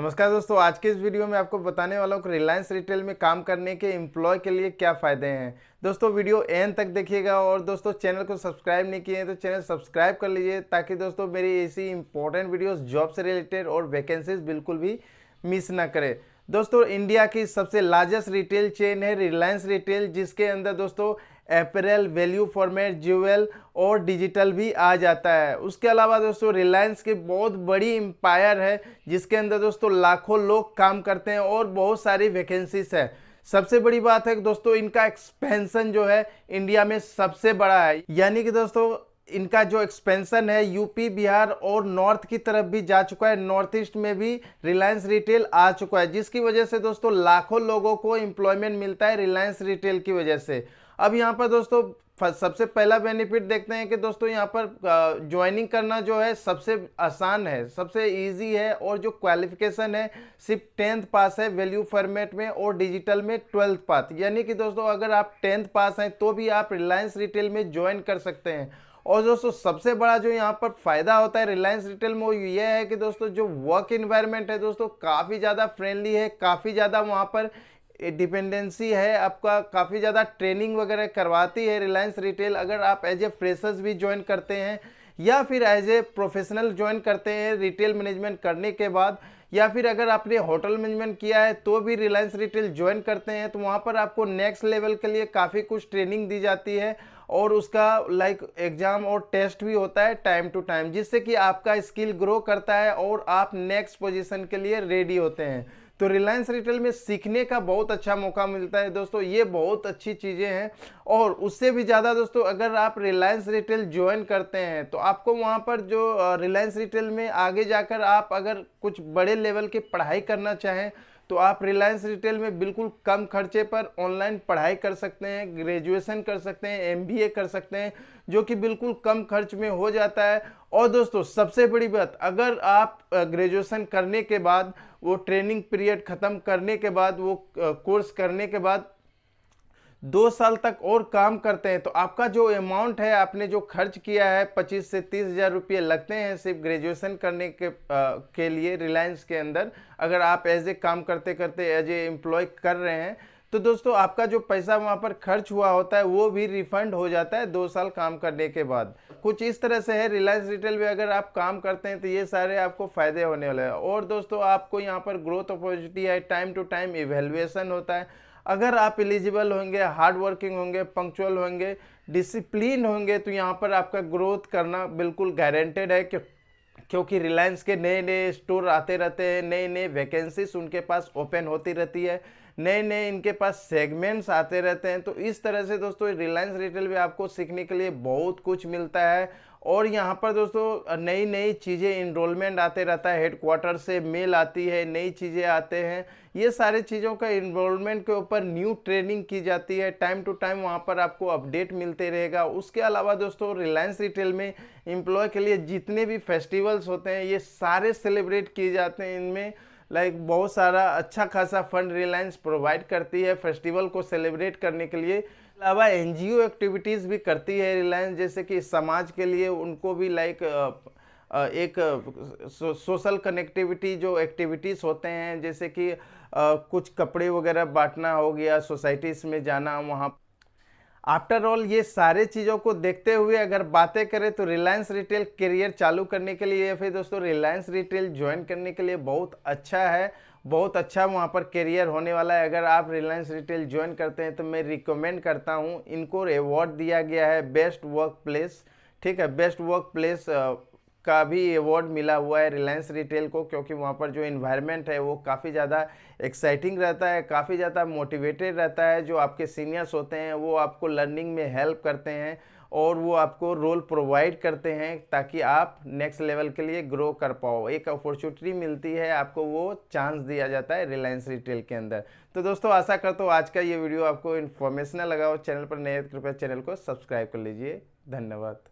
नमस्कार दोस्तों आज के इस वीडियो में आपको बताने वाला हूँ कि रिलायंस रिटेल में काम करने के एम्प्लॉय के लिए क्या फ़ायदे हैं दोस्तों वीडियो एंड तक देखिएगा और दोस्तों चैनल को सब्सक्राइब नहीं किए हैं तो चैनल सब्सक्राइब कर लीजिए ताकि दोस्तों मेरी ऐसी इंपॉर्टेंट वीडियोस जॉब से रिलेटेड और वैकेंसीज बिल्कुल भी मिस ना करें दोस्तों इंडिया की सबसे लार्जेस्ट रिटेल चेन है रिलायंस रिटेल जिसके अंदर दोस्तों अप्रैल वैल्यू फॉर्मेट ज्यूएल और डिजिटल भी आ जाता है उसके अलावा दोस्तों रिलायंस की बहुत बड़ी एम्पायर है जिसके अंदर दोस्तों लाखों लोग काम करते हैं और बहुत सारी वैकेंसीज है सबसे बड़ी बात है कि दोस्तों इनका एक्सपेंसन जो है इंडिया में सबसे बड़ा है यानी कि दोस्तों इनका जो एक्सपेंसन है यूपी बिहार और नॉर्थ की तरफ भी जा चुका है नॉर्थ ईस्ट में भी रिलायंस रिटेल आ चुका है जिसकी वजह से दोस्तों लाखों लोगों को एम्प्लॉयमेंट मिलता है रिलायंस रिटेल की वजह से अब यहाँ पर दोस्तों सबसे पहला बेनिफिट देखते हैं कि दोस्तों यहाँ पर ज्वाइनिंग करना जो है सबसे आसान है सबसे इजी है और जो क्वालिफिकेशन है सिर्फ टेंथ पास है वैल्यू फॉर्मेट में और डिजिटल में ट्वेल्थ पास यानी कि दोस्तों अगर आप टेंथ पास हैं तो भी आप रिलायंस रिटेल में ज्वाइन कर सकते हैं और दोस्तों सबसे बड़ा जो यहाँ पर फ़ायदा होता है रिलायंस रिटेल में वो ये है कि दोस्तों जो वर्क इन्वायरमेंट है दोस्तों काफ़ी ज़्यादा फ्रेंडली है काफ़ी ज़्यादा वहाँ पर डिपेंडेंसी है आपका काफ़ी ज़्यादा ट्रेनिंग वगैरह करवाती है रिलायंस रिटेल अगर आप एज ए फ्रेशर्स भी ज्वाइन करते हैं या फिर एज ए प्रोफेशनल ज्वाइन करते हैं रिटेल मैनेजमेंट करने के बाद या फिर अगर आपने होटल मैनेजमेंट किया है तो भी रिलायंस रिटेल ज्वाइन करते हैं तो वहाँ पर आपको नेक्स्ट लेवल के लिए काफ़ी कुछ ट्रेनिंग दी जाती है और उसका लाइक एग्ज़ाम और टेस्ट भी होता है टाइम टू टाइम जिससे कि आपका स्किल ग्रो करता है और आप नेक्स्ट पोजीशन के लिए रेडी होते हैं तो रिलायंस रिटेल में सीखने का बहुत अच्छा मौका मिलता है दोस्तों ये बहुत अच्छी चीज़ें हैं और उससे भी ज़्यादा दोस्तों अगर आप रिलायंस रिटेल ज्वाइन करते हैं तो आपको वहाँ पर जो रिलायंस रिटेल में आगे जाकर आप अगर कुछ बड़े लेवल की पढ़ाई करना चाहें तो आप रिलायंस रिटेल में बिल्कुल कम खर्चे पर ऑनलाइन पढ़ाई कर सकते हैं ग्रेजुएशन कर सकते हैं एमबीए कर सकते हैं जो कि बिल्कुल कम खर्च में हो जाता है और दोस्तों सबसे बड़ी बात अगर आप ग्रेजुएशन करने के बाद वो ट्रेनिंग पीरियड ख़त्म करने के बाद वो कोर्स करने के बाद दो साल तक और काम करते हैं तो आपका जो अमाउंट है आपने जो खर्च किया है पच्चीस से तीस हज़ार रुपये लगते हैं सिर्फ ग्रेजुएशन करने के आ, के लिए रिलायंस के अंदर अगर आप एज ए काम करते करते एज ए एम्प्लॉय कर रहे हैं तो दोस्तों आपका जो पैसा वहाँ पर खर्च हुआ होता है वो भी रिफंड हो जाता है दो साल काम करने के बाद कुछ इस तरह से है रिलायंस रिटेल में अगर आप काम करते हैं तो ये सारे आपको फ़ायदे होने वाले हैं और दोस्तों आपको यहाँ पर ग्रोथ अपॉर्चुनिटी है टाइम टू टाइम इवेल्युएसन होता है अगर आप एलिजिबल होंगे हार्ड वर्किंग होंगे पंक्चुअल होंगे डिसिप्लिन होंगे तो यहाँ पर आपका ग्रोथ करना बिल्कुल गारंटेड है क्यों क्योंकि रिलायंस के नए नए स्टोर आते रहते हैं नए नए वैकेंसीज उनके पास ओपन होती रहती है नए नए इनके पास सेगमेंट्स आते रहते हैं तो इस तरह से दोस्तों रिलायंस रिटेल भी आपको सीखने के लिए बहुत कुछ मिलता है और यहाँ पर दोस्तों नई नई चीज़ें इनरोलमेंट आते रहता है हेडक्वार्टर से मेल आती है नई चीज़ें आते हैं ये सारे चीज़ों का इनरोलमेंट के ऊपर न्यू ट्रेनिंग की जाती है टाइम टू टाइम वहाँ पर आपको अपडेट मिलते रहेगा उसके अलावा दोस्तों रिलायंस रिटेल में एम्प्लॉय के लिए जितने भी फेस्टिवल्स होते हैं ये सारे सेलिब्रेट किए जाते हैं इनमें लाइक बहुत सारा अच्छा खासा फंड रिलायंस प्रोवाइड करती है फेस्टिवल को सेलिब्रेट करने के लिए अलावा एन एक्टिविटीज़ भी करती है रिलायंस जैसे कि समाज के लिए उनको भी लाइक एक सोशल कनेक्टिविटी जो एक्टिविटीज़ होते हैं जैसे कि कुछ कपड़े वगैरह बांटना हो गया सोसाइटीज़ में जाना वहाँ आफ्टर ऑल ये सारे चीज़ों को देखते हुए अगर बातें करें तो रिलायंस रिटेल करियर चालू करने के लिए या फिर दोस्तों रिलायंस रिटेल ज्वाइन करने के लिए बहुत अच्छा है बहुत अच्छा वहाँ पर करियर होने वाला है अगर आप रिलायंस रिटेल ज्वाइन करते हैं तो मैं रिकमेंड करता हूँ इनको अवार्ड दिया गया है बेस्ट वर्क प्लेस ठीक है बेस्ट वर्क प्लेस का भी अवार्ड मिला हुआ है रिलायंस रिटेल को क्योंकि वहाँ पर जो इन्वायरमेंट है वो काफ़ी ज़्यादा एक्साइटिंग रहता है काफ़ी ज़्यादा मोटिवेटेड रहता है जो आपके सीनियर्स होते हैं वो आपको लर्निंग में हेल्प करते हैं और वो आपको रोल प्रोवाइड करते हैं ताकि आप नेक्स्ट लेवल के लिए ग्रो कर पाओ एक अपॉर्चुनिटी मिलती है आपको वो चांस दिया जाता है रिलायंस रिटेल के अंदर तो दोस्तों आशा करता हूँ आज का ये वीडियो आपको इन्फॉर्मेशनल लगा हो चैनल पर नए तो कृपया चैनल को सब्सक्राइब कर लीजिए धन्यवाद